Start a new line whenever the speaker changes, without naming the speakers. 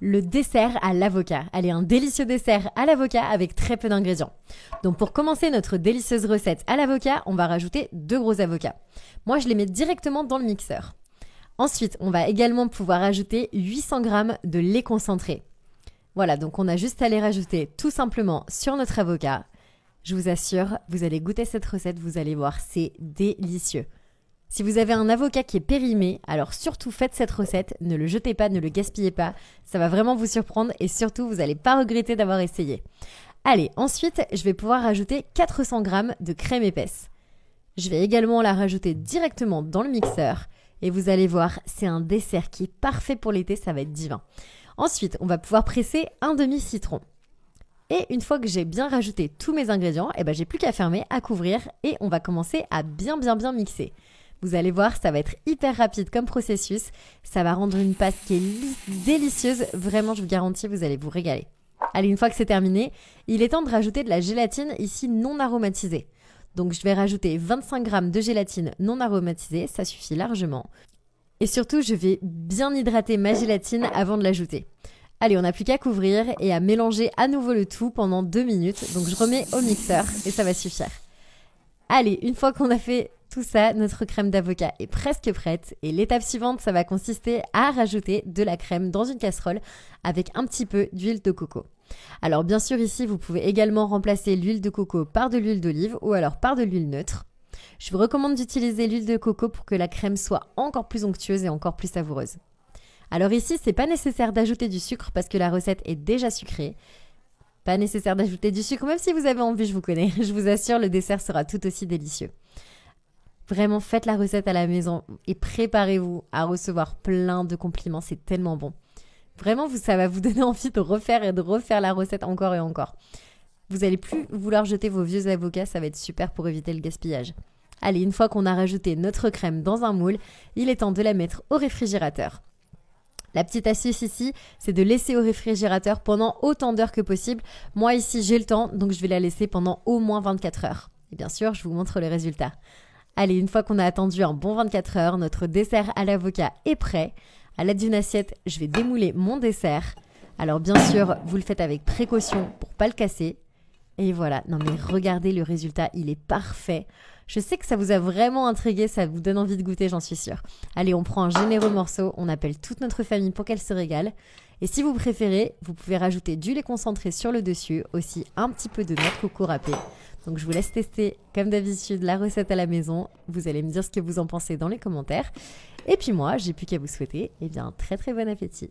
le dessert à l'avocat. Allez, un délicieux dessert à l'avocat avec très peu d'ingrédients. Donc pour commencer notre délicieuse recette à l'avocat, on va rajouter deux gros avocats. Moi, je les mets directement dans le mixeur. Ensuite, on va également pouvoir ajouter 800 g de lait concentré. Voilà, donc on a juste à les rajouter tout simplement sur notre avocat. Je vous assure, vous allez goûter cette recette, vous allez voir, c'est délicieux. Si vous avez un avocat qui est périmé, alors surtout faites cette recette, ne le jetez pas, ne le gaspillez pas, ça va vraiment vous surprendre et surtout vous n'allez pas regretter d'avoir essayé. Allez, ensuite je vais pouvoir rajouter 400 g de crème épaisse. Je vais également la rajouter directement dans le mixeur et vous allez voir, c'est un dessert qui est parfait pour l'été, ça va être divin. Ensuite, on va pouvoir presser un demi-citron. Et une fois que j'ai bien rajouté tous mes ingrédients, eh ben, j'ai plus qu'à fermer, à couvrir et on va commencer à bien bien bien mixer. Vous allez voir, ça va être hyper rapide comme processus. Ça va rendre une pâte qui est délicieuse. Vraiment, je vous garantis, vous allez vous régaler. Allez, une fois que c'est terminé, il est temps de rajouter de la gélatine ici non aromatisée. Donc je vais rajouter 25 g de gélatine non aromatisée, ça suffit largement. Et surtout, je vais bien hydrater ma gélatine avant de l'ajouter. Allez, on n'a plus qu'à couvrir et à mélanger à nouveau le tout pendant 2 minutes. Donc je remets au mixeur et ça va suffire. Allez, une fois qu'on a fait tout ça, notre crème d'avocat est presque prête et l'étape suivante, ça va consister à rajouter de la crème dans une casserole avec un petit peu d'huile de coco. Alors bien sûr ici, vous pouvez également remplacer l'huile de coco par de l'huile d'olive ou alors par de l'huile neutre. Je vous recommande d'utiliser l'huile de coco pour que la crème soit encore plus onctueuse et encore plus savoureuse. Alors ici, c'est pas nécessaire d'ajouter du sucre parce que la recette est déjà sucrée. Pas nécessaire d'ajouter du sucre, même si vous avez envie, je vous connais. Je vous assure, le dessert sera tout aussi délicieux. Vraiment, faites la recette à la maison et préparez-vous à recevoir plein de compliments, c'est tellement bon. Vraiment, vous, ça va vous donner envie de refaire et de refaire la recette encore et encore. Vous n'allez plus vouloir jeter vos vieux avocats, ça va être super pour éviter le gaspillage. Allez, une fois qu'on a rajouté notre crème dans un moule, il est temps de la mettre au réfrigérateur. La petite astuce ici, c'est de laisser au réfrigérateur pendant autant d'heures que possible. Moi ici, j'ai le temps, donc je vais la laisser pendant au moins 24 heures. Et bien sûr, je vous montre le résultat. Allez, une fois qu'on a attendu un bon 24 heures, notre dessert à l'avocat est prêt. À l'aide d'une assiette, je vais démouler mon dessert. Alors bien sûr, vous le faites avec précaution pour pas le casser. Et voilà, non mais regardez le résultat, il est parfait. Je sais que ça vous a vraiment intrigué, ça vous donne envie de goûter, j'en suis sûre. Allez, on prend un généreux morceau, on appelle toute notre famille pour qu'elle se régale. Et si vous préférez, vous pouvez rajouter du lait concentré sur le dessus, aussi un petit peu de noix de coco râpée. Donc je vous laisse tester, comme d'habitude, la recette à la maison. Vous allez me dire ce que vous en pensez dans les commentaires. Et puis moi, j'ai plus qu'à vous souhaiter, eh bien, très très bon appétit.